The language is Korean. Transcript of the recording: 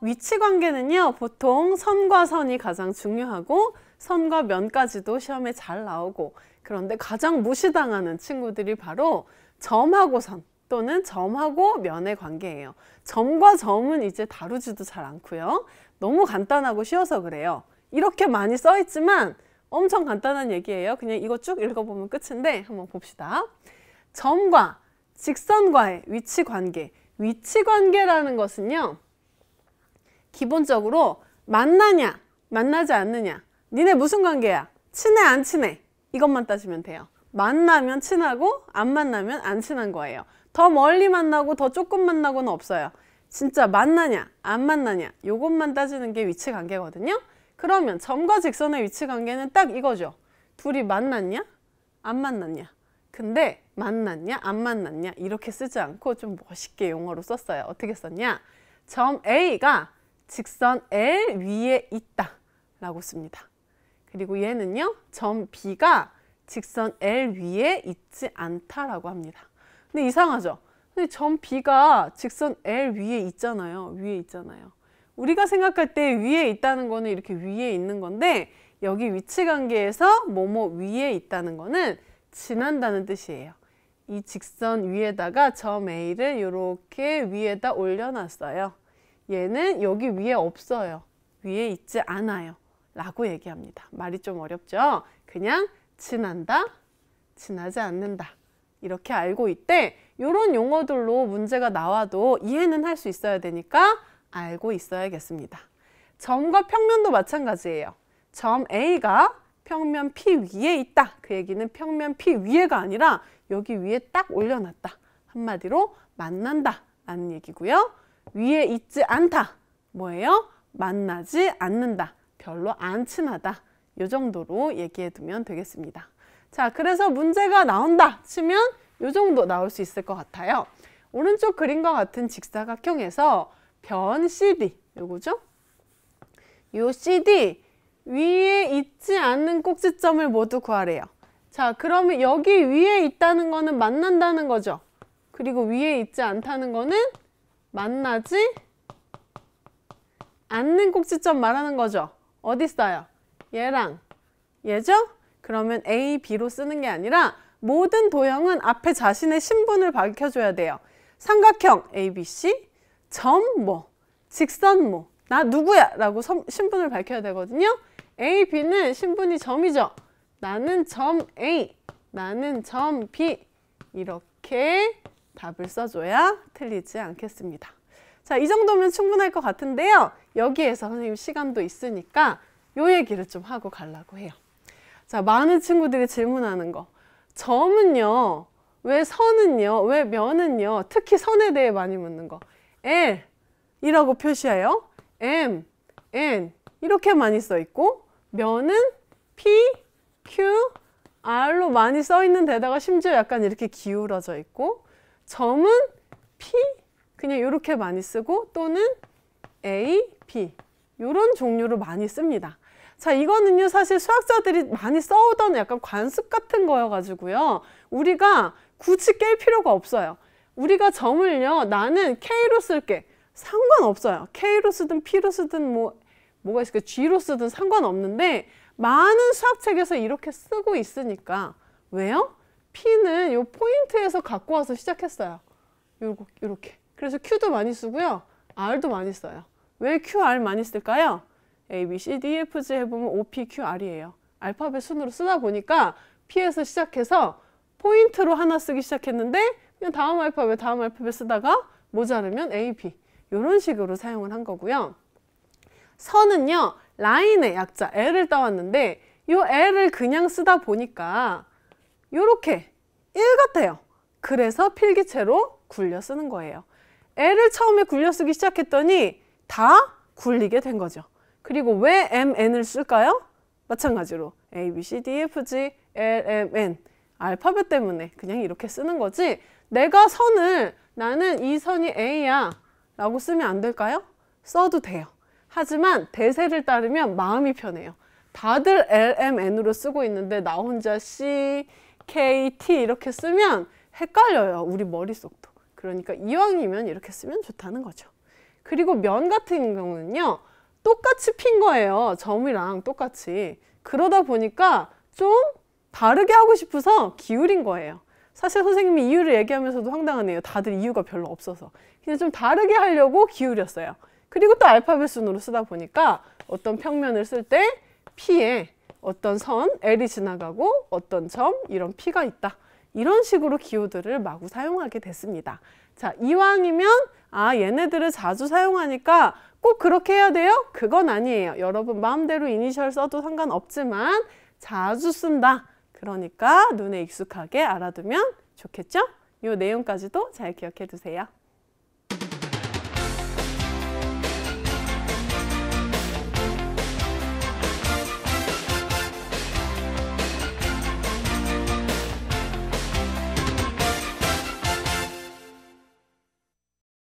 위치 관계는요, 보통 선과 선이 가장 중요하고 선과 면까지도 시험에 잘 나오고 그런데 가장 무시당하는 친구들이 바로 점하고 선 또는 점하고 면의 관계예요. 점과 점은 이제 다루지도 잘 않고요. 너무 간단하고 쉬워서 그래요. 이렇게 많이 써있지만 엄청 간단한 얘기예요. 그냥 이거 쭉 읽어보면 끝인데 한번 봅시다. 점과 직선과의 위치 관계. 위치 관계라는 것은요. 기본적으로 만나냐 만나지 않느냐 니네 무슨 관계야 친해 안 친해 이것만 따지면 돼요 만나면 친하고 안 만나면 안 친한 거예요 더 멀리 만나고 더 조금 만나고는 없어요 진짜 만나냐 안 만나냐 요것만 따지는 게 위치 관계거든요 그러면 점과 직선의 위치 관계는 딱 이거죠 둘이 만났냐 안 만났냐 근데 만났냐 안 만났냐 이렇게 쓰지 않고 좀 멋있게 용어로 썼어요 어떻게 썼냐 점 A가 직선 L 위에 있다 라고 씁니다. 그리고 얘는요. 점 B가 직선 L 위에 있지 않다라고 합니다. 근데 이상하죠? 근데 점 B가 직선 L 위에 있잖아요. 위에 있잖아요. 우리가 생각할 때 위에 있다는 거는 이렇게 위에 있는 건데 여기 위치 관계에서 뭐뭐 위에 있다는 거는 지난다는 뜻이에요. 이 직선 위에다가 점 A를 이렇게 위에다 올려놨어요. 얘는 여기 위에 없어요. 위에 있지 않아요. 라고 얘기합니다. 말이 좀 어렵죠? 그냥 지난다, 지나지 않는다. 이렇게 알고 있대 이런 용어들로 문제가 나와도 이해는 할 수 있어야 되니까 알고 있어야겠습니다. 점과 평면도 마찬가지예요. 점 A가 평면 P 위에 있다. 그 얘기는 평면 P 위에가 아니라 여기 위에 딱 올려놨다. 한마디로 만난다 라는 얘기고요. 위에 있지 않다. 뭐예요? 만나지 않는다. 별로 안 친하다. 이 정도로 얘기해 두면 되겠습니다. 자, 그래서 문제가 나온다 치면 이 정도 나올 수 있을 것 같아요. 오른쪽 그림과 같은 직사각형에서 변 CD, 요거죠? 요 CD 위에 있지 않는 꼭지점을 모두 구하래요. 자, 그러면 여기 위에 있다는 거는 만난다는 거죠. 그리고 위에 있지 않다는 거는 만나지 않는 꼭지점 말하는 거죠. 어디 있어요? 얘랑 얘죠? 그러면 A, B로 쓰는 게 아니라 모든 도형은 앞에 자신의 신분을 밝혀줘야 돼요. 삼각형 ABC, 점 뭐, 직선 뭐, 나 누구야? 라고 성, 신분을 밝혀야 되거든요. A, B는 신분이 점이죠. 나는 점 A, 나는 점 B 이렇게 답을 써줘야 틀리지 않겠습니다. 자, 이 정도면 충분할 것 같은데요. 여기에서 선생님 시간도 있으니까 요 얘기를 좀 하고 가려고 해요. 자, 많은 친구들이 질문하는 거. 점은요, 왜 선은요, 왜 면은요, 특히 선에 대해 많이 묻는 거. L 이라고 표시해요. M, N 이렇게 많이 써 있고 면은 P, Q, R로 많이 써 있는 데다가 심지어 약간 이렇게 기울어져 있고 점은 P 그냥 이렇게 많이 쓰고 또는 A, B 이런 종류로 많이 씁니다. 자 이거는요 사실 수학자들이 많이 써오던 약간 관습 같은 거여가지고요. 우리가 굳이 깰 필요가 없어요. 우리가 점을요 나는 K로 쓸게 상관없어요. K로 쓰든 P로 쓰든 뭐 뭐가 있을까 G로 쓰든 상관없는데 많은 수학책에서 이렇게 쓰고 있으니까 왜요? P는 요 포인트에서 갖고 와서 시작했어요. 요 요렇게. 그래서 Q도 많이 쓰고요. R도 많이 써요. 왜 QR 많이 쓸까요? A, B, C, D, F, G 해보면 O, P, Q, R이에요. 알파벳 순으로 쓰다 보니까 P에서 시작해서 포인트로 하나 쓰기 시작했는데 그냥 다음 알파벳, 다음 알파벳 쓰다가 모자르면 A, B 이런 식으로 사용을 한 거고요. 선은요. 라인의 약자 L을 따왔는데 이 L을 그냥 쓰다 보니까 이렇게 일 같아요. 그래서 필기체로 굴려 쓰는 거예요. L을 처음에 굴려 쓰기 시작했더니 다 굴리게 된 거죠. 그리고 왜 M, N을 쓸까요? 마찬가지로 A, B, C, D, F, G, L, M, N 알파벳 때문에 그냥 이렇게 쓰는 거지 내가 선을 나는 이 선이 A야 라고 쓰면 안 될까요? 써도 돼요. 하지만 대세를 따르면 마음이 편해요. 다들 L, M, N으로 쓰고 있는데 나 혼자 C, KT 이렇게 쓰면 헷갈려요. 우리 머릿속도. 그러니까 이왕이면 이렇게 쓰면 좋다는 거죠. 그리고 면 같은 경우는요. 똑같이 핀 거예요. 점이랑 똑같이. 그러다 보니까 좀 다르게 하고 싶어서 기울인 거예요. 사실 선생님이 이유를 얘기하면서도 황당하네요. 다들 이유가 별로 없어서. 그냥 좀 다르게 하려고 기울였어요. 그리고 또 알파벳 순으로 쓰다 보니까 어떤 평면을 쓸 때 P에 어떤 선, L이 지나가고 어떤 점, 이런 P가 있다. 이런 식으로 기호들을 마구 사용하게 됐습니다. 자, 이왕이면 아, 얘네들을 자주 사용하니까 꼭 그렇게 해야 돼요? 그건 아니에요. 여러분 마음대로 이니셜 써도 상관없지만 자주 쓴다. 그러니까 눈에 익숙하게 알아두면 좋겠죠? 이 내용까지도 잘 기억해 두세요.